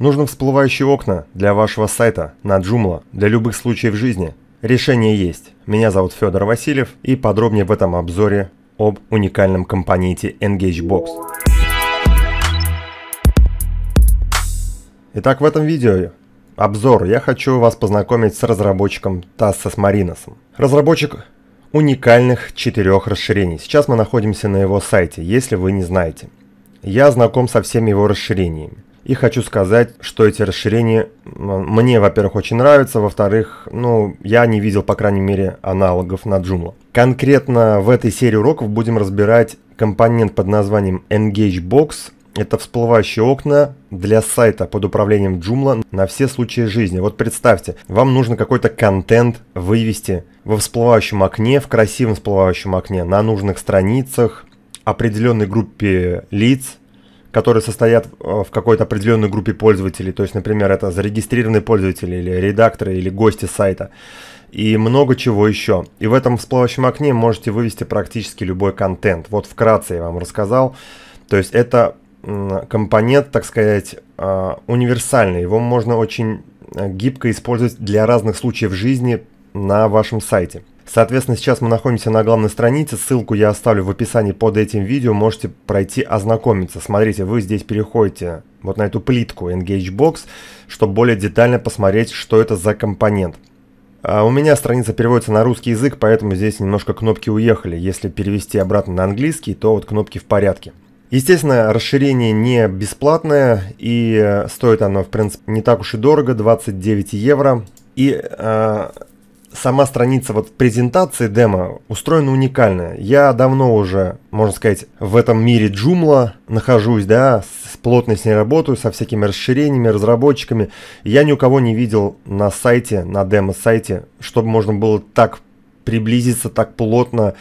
Нужно всплывающие окна для вашего сайта на Joomla для любых случаев жизни. Решение есть. Меня зовут Федор Васильев и подробнее в этом обзоре об уникальном компоненте EngageBox. Итак, в этом видео обзор я хочу вас познакомить с разработчиком Тассас Мариносом. Разработчик уникальных четырех расширений. Сейчас мы находимся на его сайте, если вы не знаете. Я знаком со всеми его расширениями. И хочу сказать, что эти расширения мне, во-первых, очень нравятся, во-вторых, ну, я не видел, по крайней мере, аналогов на Joomla. Конкретно в этой серии уроков будем разбирать компонент под названием Engage Box. Это всплывающие окна для сайта под управлением Joomla на все случаи жизни. Вот представьте, вам нужно какой-то контент вывести во всплывающем окне, в красивом всплывающем окне, на нужных страницах, определенной группе лиц, которые состоят э, в какой-то определенной группе пользователей. То есть, например, это зарегистрированные пользователи или редакторы или гости сайта и много чего еще. И в этом всплывающем окне можете вывести практически любой контент. Вот вкратце я вам рассказал. То есть это компонент, так сказать, э, универсальный. Его можно очень э, гибко использовать для разных случаев жизни на вашем сайте. Соответственно, сейчас мы находимся на главной странице, ссылку я оставлю в описании под этим видео, можете пройти ознакомиться. Смотрите, вы здесь переходите вот на эту плитку Engage Box, чтобы более детально посмотреть, что это за компонент. А у меня страница переводится на русский язык, поэтому здесь немножко кнопки уехали. Если перевести обратно на английский, то вот кнопки в порядке. Естественно, расширение не бесплатное и э, стоит оно, в принципе, не так уж и дорого, 29 евро. И э, сама страница вот презентации демо устроена уникально. Я давно уже, можно сказать, в этом мире джумла нахожусь, да, с, плотно с ней работаю, со всякими расширениями, разработчиками. Я ни у кого не видел на сайте, на демо-сайте, чтобы можно было так приблизиться, так плотно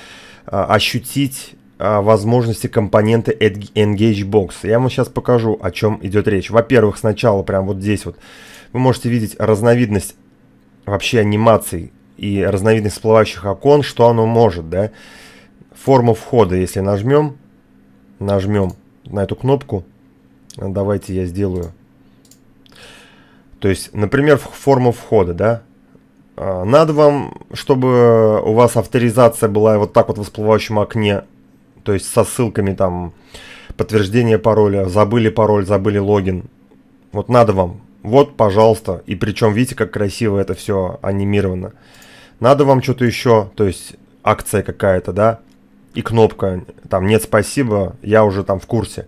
а, ощутить а, возможности компоненты Box. Я вам сейчас покажу, о чем идет речь. Во-первых, сначала прям вот здесь вот вы можете видеть разновидность вообще анимаций и разновидность всплывающих окон, что оно может, да. Форму входа, если нажмем, нажмем на эту кнопку, давайте я сделаю. То есть, например, форму входа, да. А, надо вам, чтобы у вас авторизация была вот так вот в всплывающем окне, то есть со ссылками там подтверждение пароля, забыли пароль, забыли логин. Вот надо вам вот, пожалуйста. И причем, видите, как красиво это все анимировано. Надо вам что-то еще, то есть акция какая-то, да? И кнопка, там, нет, спасибо, я уже там в курсе.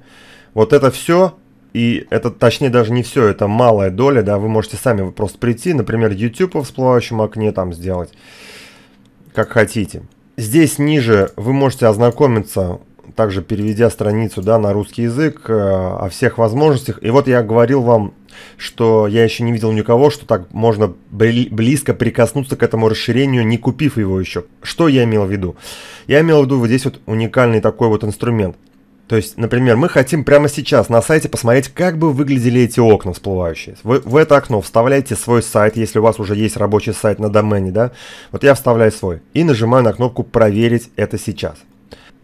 Вот это все, и это, точнее, даже не все, это малая доля, да, вы можете сами просто прийти, например, YouTube в всплывающем окне там сделать, как хотите. Здесь ниже вы можете ознакомиться также переведя страницу да, на русский язык, э, о всех возможностях. И вот я говорил вам, что я еще не видел никого, что так можно близко прикоснуться к этому расширению, не купив его еще. Что я имел в виду? Я имел в виду вот здесь вот уникальный такой вот инструмент. То есть, например, мы хотим прямо сейчас на сайте посмотреть, как бы выглядели эти окна всплывающие. Вы в это окно вставляете свой сайт, если у вас уже есть рабочий сайт на домене, да? Вот я вставляю свой и нажимаю на кнопку «Проверить это сейчас».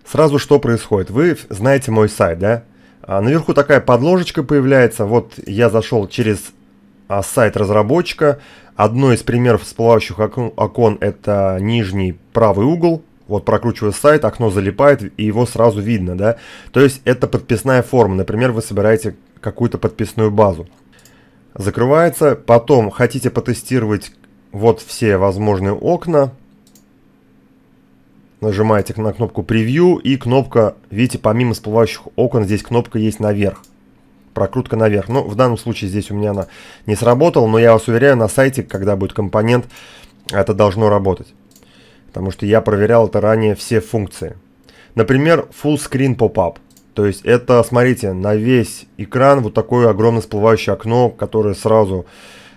Сразу что происходит? Вы знаете мой сайт, да? А наверху такая подложечка появляется. Вот я зашел через а, сайт разработчика. Одно из примеров всплывающих окон, окон это нижний правый угол. Вот прокручивая сайт, окно залипает и его сразу видно, да? То есть это подписная форма. Например, вы собираете какую-то подписную базу. Закрывается. Потом хотите потестировать вот все возможные окна нажимаете на кнопку превью и кнопка, видите, помимо всплывающих окон, здесь кнопка есть наверх. Прокрутка наверх. Ну, в данном случае здесь у меня она не сработала, но я вас уверяю, на сайте, когда будет компонент, это должно работать. Потому что я проверял это ранее все функции. Например, Full Screen Pop-Up. То есть это, смотрите, на весь экран вот такое огромное всплывающее окно, которое сразу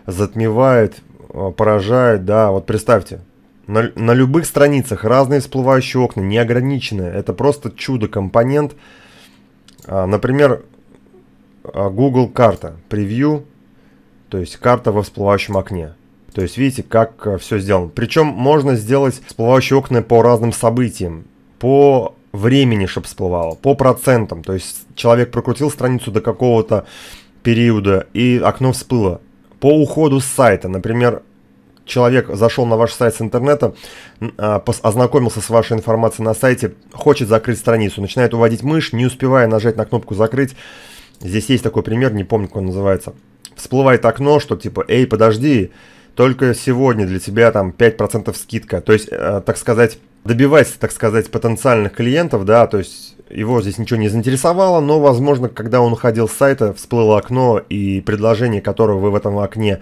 затмевает, э, поражает, да, вот представьте, на, на любых страницах разные всплывающие окна, неограниченные. Это просто чудо-компонент. А, например, а, Google карта, превью, то есть карта во всплывающем окне. То есть видите, как э, все сделано. Причем можно сделать всплывающие окна по разным событиям, по времени, чтобы всплывало, по процентам. То есть человек прокрутил страницу до какого-то периода и окно всплыло. По уходу с сайта, например, человек зашел на ваш сайт с интернета, а, ознакомился с вашей информацией на сайте, хочет закрыть страницу, начинает уводить мышь, не успевая нажать на кнопку «Закрыть». Здесь есть такой пример, не помню, как он называется. Всплывает окно, что типа «Эй, подожди, только сегодня для тебя там 5% скидка». То есть, э, так сказать, добивать, так сказать, потенциальных клиентов, да, то есть его здесь ничего не заинтересовало, но, возможно, когда он уходил с сайта, всплыло окно и предложение, которое вы в этом окне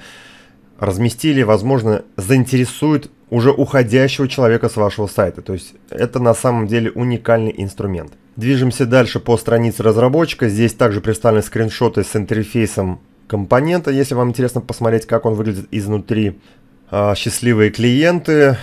разместили, возможно, заинтересует уже уходящего человека с вашего сайта. То есть это на самом деле уникальный инструмент. Движемся дальше по странице разработчика. Здесь также представлены скриншоты с интерфейсом компонента, если вам интересно посмотреть, как он выглядит изнутри. А, счастливые клиенты,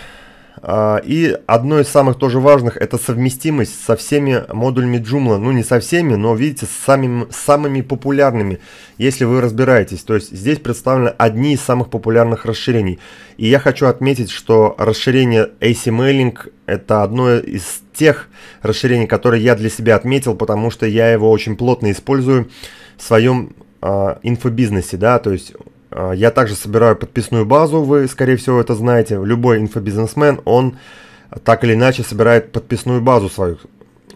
а, и одно из самых тоже важных это совместимость со всеми модулями Joomla. Ну не со всеми, но видите, с самими, самыми популярными, если вы разбираетесь. То есть здесь представлены одни из самых популярных расширений. И я хочу отметить, что расширение ACMailing это одно из тех расширений, которые я для себя отметил, потому что я его очень плотно использую в своем а, инфобизнесе, да, то есть а, я также собираю подписную базу, вы, скорее всего, это знаете. Любой инфобизнесмен, он так или иначе собирает подписную базу свою,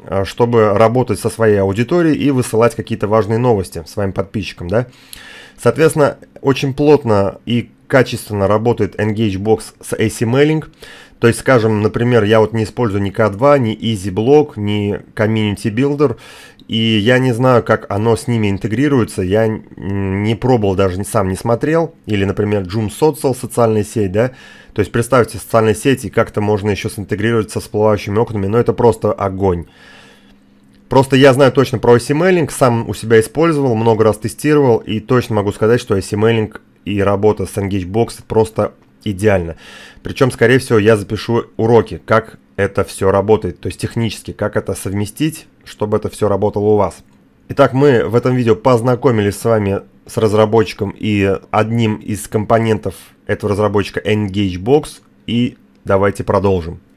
а, чтобы работать со своей аудиторией и высылать какие-то важные новости своим подписчикам, да. Соответственно, очень плотно и качественно работает EngageBox с AC Mailing. То есть, скажем, например, я вот не использую ни K2, ни EasyBlock, ни Community Builder, и я не знаю, как оно с ними интегрируется, я не пробовал, даже сам не смотрел. Или, например, Joom Social, социальная сеть, да? То есть представьте, социальные сети как-то можно еще синтегрировать с плавающими окнами, но это просто огонь. Просто я знаю точно про ICMailing, эм сам у себя использовал, много раз тестировал, и точно могу сказать, что ICMailing эм и работа с EngageBox просто идеально. Причем, скорее всего, я запишу уроки, как это все работает, то есть технически, как это совместить, чтобы это все работало у вас. Итак, мы в этом видео познакомились с вами с разработчиком и одним из компонентов этого разработчика EngageBox, и давайте продолжим.